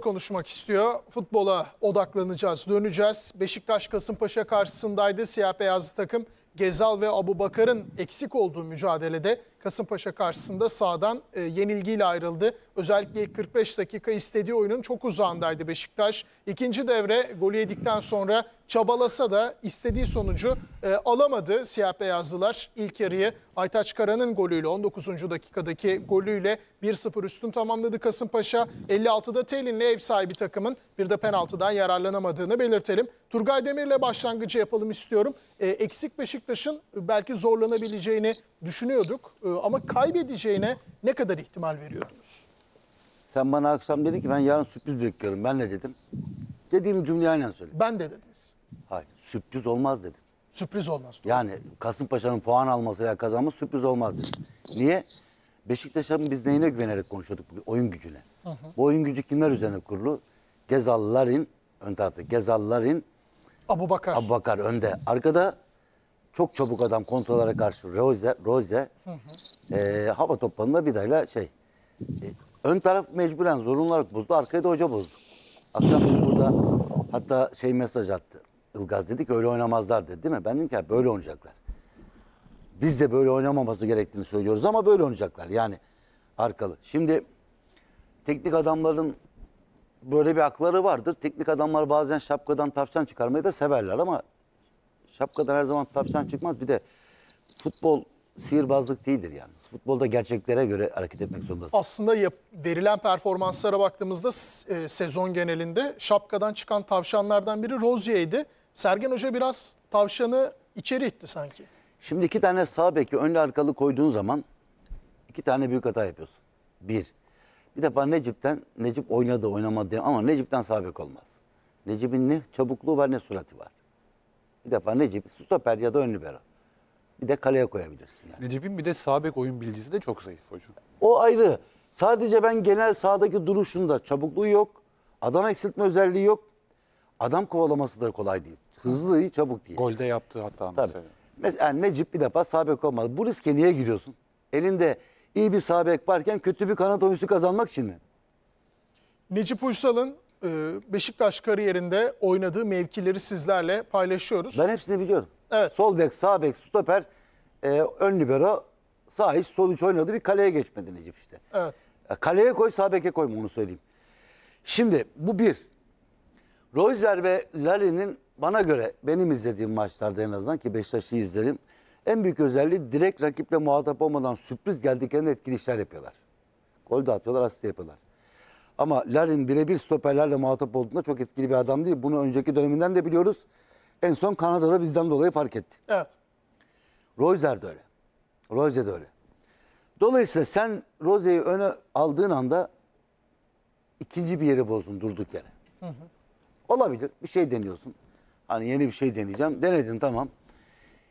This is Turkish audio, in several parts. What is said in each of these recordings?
konuşmak istiyor. Futbola odaklanacağız, döneceğiz. Beşiktaş Kasımpaşa karşısındaydı. Siyah beyazlı takım Gezal ve Abu Bakar'ın eksik olduğu mücadelede Kasımpaşa karşısında sağdan e, yenilgiyle ayrıldı. Özellikle ilk 45 dakika istediği oyunun çok uzağındaydı Beşiktaş. İkinci devre golü yedikten sonra çabalasa da istediği sonucu e, alamadı siyah beyazlılar. İlk yarıyı Aytaç Kara'nın golüyle 19. dakikadaki golüyle 1-0 üstün tamamladı Kasımpaşa. 56'da Telin'le ev sahibi takımın bir de penaltıdan yararlanamadığını belirtelim. Turgay Demir'le başlangıcı yapalım istiyorum. E, eksik Beşiktaş'ın belki zorlanabileceğini düşünüyorduk. E, ama kaybedeceğine ne kadar ihtimal veriyordunuz? Sen bana akşam dedin ki ben yarın sürpriz bekliyorum. Ben ne dedim? Dediğim cümleyi aynen söyle. Ben de dediniz. Hayır sürpriz olmaz dedim. Sürpriz olmaz. Doğru. Yani Kasımpaşa'nın puan alması veya kazanması sürpriz olmaz dedim. Niye? Beşiktaş'ın biz neyine güvenerek konuşuyorduk Oyun gücüne. Hı hı. Bu oyun gücü kimler üzerine kurulu? Gezallar'ın ön tarafta Gezallar'ın. Abu Bakar. Abu Bakar önde. Arkada çok çabuk adam kontrollere karşı Rose, Rose. hı hı e, hava toplarında vidayla şey. E, ön taraf mecburen zorunlu olarak bozdu. Arkaya da hoca bozdu. Akşam biz burada hatta şey mesaj attı. Ilgaz dedik öyle oynamazlar dedi değil mi? Ben dedim ki böyle oynayacaklar. Biz de böyle oynamaması gerektiğini söylüyoruz ama böyle oynayacaklar. Yani arkalı. Şimdi teknik adamların böyle bir akları vardır. Teknik adamlar bazen şapkadan tavşan çıkarmayı da severler ama şapkadan her zaman tavşan çıkmaz. Bir de futbol sihirbazlık değildir yani. Futbolda gerçeklere göre hareket etmek zorundasın. Aslında yap, verilen performanslara baktığımızda e, sezon genelinde şapkadan çıkan tavşanlardan biri Rozier'di. Sergen Hoca biraz tavşanı içeri itti sanki. Şimdi iki tane sağ beki önlü arkalı koyduğun zaman iki tane büyük hata yapıyorsun. Bir, bir defa Necip'ten, Necip oynadı oynamadı ama Necip'ten sağ bek olmaz. Necip'in ne çabukluğu var ne surati var. Bir defa Necip stoper ya da önlü bero. Bir de kaleye koyabilirsin yani. Necip'in bir de sabek oyun bilgisi de çok zayıf hocam. O ayrı. Sadece ben genel sahadaki duruşunda çabukluğu yok. Adam eksiltme özelliği yok. Adam kovalaması da kolay değil. Hızlı değil, çabuk değil. Golde yaptığı hatta Tabii. mesela. Mesela Necip bir defa sabek olmadı. Bu riske niye giriyorsun? Elinde iyi bir sabek varken kötü bir kanat oyuncusu kazanmak için mi? Necip Uysal'ın e, Beşiktaş kariyerinde oynadığı mevkileri sizlerle paylaşıyoruz. Ben hepsini biliyorum. Evet. Sol bek, sağ bek, stoper, e, ön libero, sağ iç, sol iç oynadı. Bir kaleye geçmedi Necip işte. Evet. E, kaleye koy, sağ beke koy, onu söyleyeyim. Şimdi bu bir. Royzer ve Lali'nin bana göre benim izlediğim maçlarda en azından ki Beşiktaş'ı izledim En büyük özelliği direkt rakiple muhatap olmadan sürpriz geldiklerinde etkili işler yapıyorlar. Gol de atıyorlar, asist yapıyorlar. Ama Larin birebir stoperlerle muhatap olduğunda çok etkili bir adam değil. Bunu önceki döneminden de biliyoruz. En son Kanada'da bizden dolayı fark etti. Evet. Royzer de öyle. Royzer de öyle. Dolayısıyla sen Rozeyi öne aldığın anda ikinci bir yeri bozdun durduk yere. Hı hı. Olabilir. Bir şey deniyorsun. Hani yeni bir şey deneyeceğim. Denedin tamam.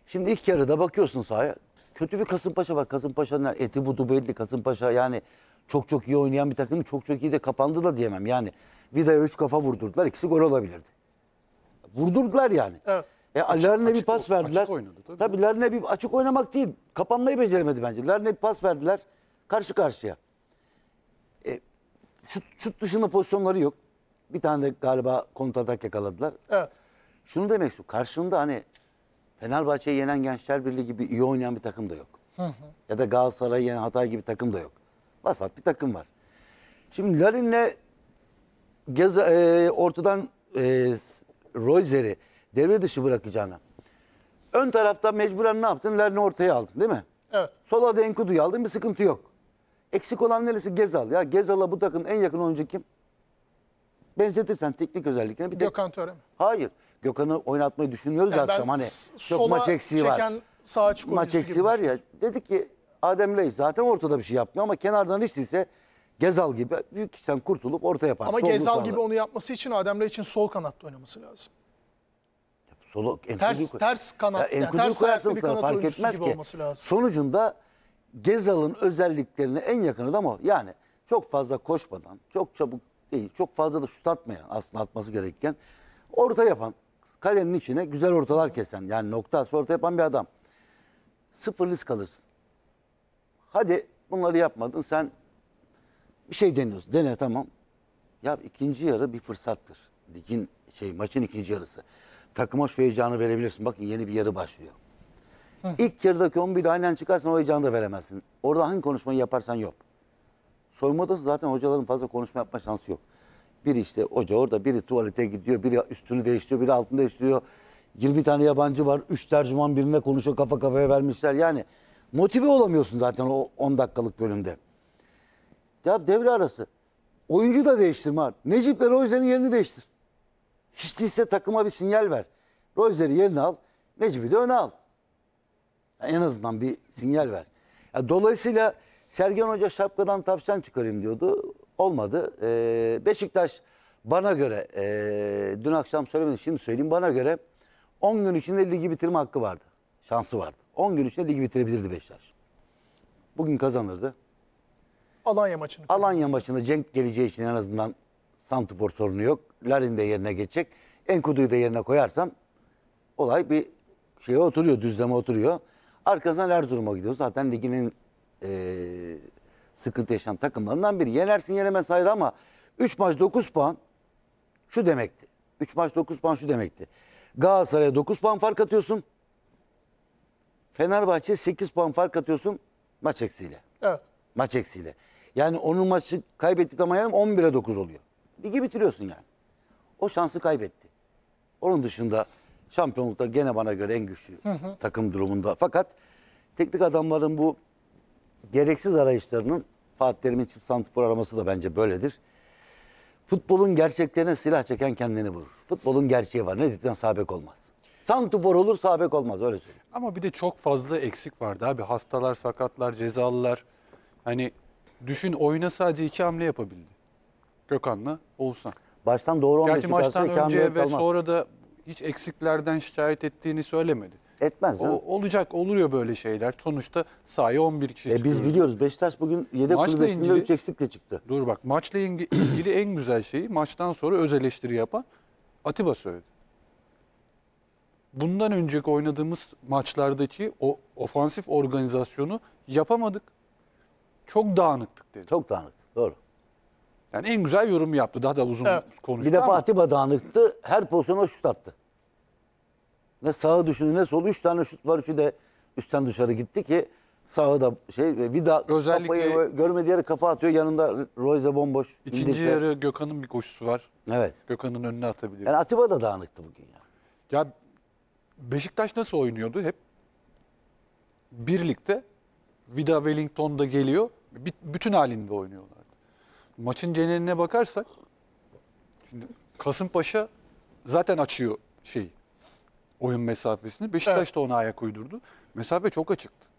Şimdi ilk yarıda bakıyorsun sahaya. Kötü bir Kasımpaşa var. Kasımpaşa'nın eti budu belli. Kasımpaşa yani çok çok iyi oynayan bir takım. Çok çok iyi de kapandı da diyemem. Yani Vida'ya üç kafa vurdurdular. İkisi gol olabilirdi. Vurdurdular yani. Evet. E, Lerne'ye bir pas verdiler. Açık oynadı tabii. Tabii Lerne bir açık oynamak değil. Kapanmayı beceremedi bence. Lerne bir pas verdiler. Karşı karşıya. E, şut, şut dışında pozisyonları yok. Bir tane de galiba kontratak yakaladılar. Evet. Şunu demek istiyorum. Karşında hani Fenerbahçe'yi yenen Gençler Birliği gibi iyi oynayan bir takım da yok. Hı hı. Ya da Galatasaray'ı yenen Hatay gibi takım da yok. Vasat bir takım var. Şimdi Larin'le Gez, e, ortadan e, Royzer'i devre dışı bırakacağına ön tarafta mecburen ne yaptın? Lerni ortaya aldın değil mi? Evet. Sola da aldın bir sıkıntı yok. Eksik olan neresi? Gezal. Ya Gezal'a bu takımın en yakın oyuncu kim? Benzetirsen teknik özelliklerine bir tek... Gökhan Töre mi? Hayır. Gökhan'ı oynatmayı düşünüyoruz yani akşam. Hani çok maç eksiği var. Sağ maç eksiği var ya. Dedi ki Adem Ley zaten ortada bir şey yapmıyor ama kenardan hiç değilse Gezal gibi büyük sen kurtulup orta yapar. Ama Gezal sağlar. gibi onu yapması için Ademre için sol kanatta oynaması lazım. Solo, ters, ters kanat, ya, yani ters koyarsın bir fark etmez ki. olması lazım. Sonucunda Gezal'ın özelliklerine en yakını da o. Yani çok fazla koşmadan, çok çabuk değil, çok fazla da şut atmayan aslında atması gereken orta yapan, kalenin içine güzel ortalar kesen yani nokta orta yapan bir adam. Sıfır risk alırsın. Hadi bunları yapmadın sen bir şey deniyoruz. Dene tamam. Ya ikinci yarı bir fırsattır. Ligin şey maçın ikinci yarısı. Takıma şu heyecanı verebilirsin. Bakın yeni bir yarı başlıyor. Hı. İlk yarıdaki 11 aynen çıkarsan o heyecanı da veremezsin. Orada hangi konuşmayı yaparsan yap. Soyunma odası zaten hocaların fazla konuşma yapma şansı yok. Biri işte hoca orada, biri tuvalete gidiyor, biri üstünü değiştiriyor, biri altını değiştiriyor. 20 tane yabancı var, 3 tercüman birine konuşuyor, kafa kafaya vermişler. Yani motive olamıyorsun zaten o 10 dakikalık bölümde. Ya devre arası. Oyuncu da değiştirme var. Necip ve Royzer'in yerini değiştir. Hiç değilse takıma bir sinyal ver. Royzer'i yerine al. Necip'i de öne al. Yani en azından bir sinyal ver. Ya dolayısıyla Sergen Hoca şapkadan tavşan çıkarayım diyordu. Olmadı. Ee, Beşiktaş bana göre e, dün akşam söylemedim şimdi söyleyeyim bana göre 10 gün içinde ligi bitirme hakkı vardı. Şansı vardı. 10 gün içinde ligi bitirebilirdi Beşiktaş. Bugün kazanırdı. Alanya maçını. Alanya maçında Cenk geleceği için en azından Santufor sorunu yok. Larin de yerine geçecek. Enkudu'yu da yerine koyarsam olay bir şeye oturuyor, düzleme oturuyor. Arkasından Erzurum'a gidiyor. Zaten liginin e, sıkıntı yaşayan takımlarından biri. Yenersin yenemez hayır ama 3 maç 9 puan şu demekti. 3 maç 9 puan şu demekti. Galatasaray'a 9 puan fark atıyorsun. Fenerbahçe 8 puan fark atıyorsun maç eksiyle. Evet. Maç eksiyle. Yani onun maçı kaybettik ama yani 11'e 9 oluyor. Ligi bitiriyorsun yani. O şansı kaybetti. Onun dışında şampiyonlukta gene bana göre en güçlü hı hı. takım durumunda. Fakat teknik adamların bu gereksiz arayışlarının Fatih Terim'in çift santifor araması da bence böyledir. Futbolun gerçeklerine silah çeken kendini vurur. Futbolun gerçeği var. Ne dedikten sabek olmaz. Santifor olur sabek olmaz öyle söyleyeyim. Ama bir de çok fazla eksik vardı abi. Hastalar, sakatlar, cezalılar. Hani Düşün oyuna sadece iki hamle yapabildi. Gökhan'la Oğuzhan. Baştan doğru 15 Gerçi maçtan önce ve sonra da hiç eksiklerden şikayet ettiğini söylemedi. Etmez. O, değil mi? olacak oluyor böyle şeyler. Sonuçta sahaya 11 kişi E biz biliyoruz Beşiktaş bugün yedek Maçla kulübesinde ilgili- 3 eksikle çıktı. Dur bak maçla ilgili en güzel şeyi maçtan sonra öz eleştiri yapan Atiba söyledi. Bundan önceki oynadığımız maçlardaki o ofansif organizasyonu yapamadık. Çok dağınıktık dedi. Çok dağınık. Doğru. Yani en güzel yorum yaptı. Daha da uzun evet. konuştu. Bir de ama. Atiba dağınıktı. Her pozisyona şut attı. Ne sağı düşündü ne solu. Üç tane şut var. Üçü de üstten dışarı gitti ki sağı da şey e, vida Özellikle, kafayı görmediği yere kafa atıyor. Yanında Royce bomboş. İkinci indikte. yarı Gökhan'ın bir koşusu var. Evet. Gökhan'ın önüne atabiliyor. Yani Atiba da dağınıktı bugün ya. Ya Beşiktaş nasıl oynuyordu hep? Birlikte Vida Wellington da geliyor. Bütün halinde oynuyorlar. Maçın geneline bakarsak şimdi Kasımpaşa zaten açıyor şey Oyun mesafesini. Beşiktaş evet. da ona ayak uydurdu. Mesafe çok açıktı.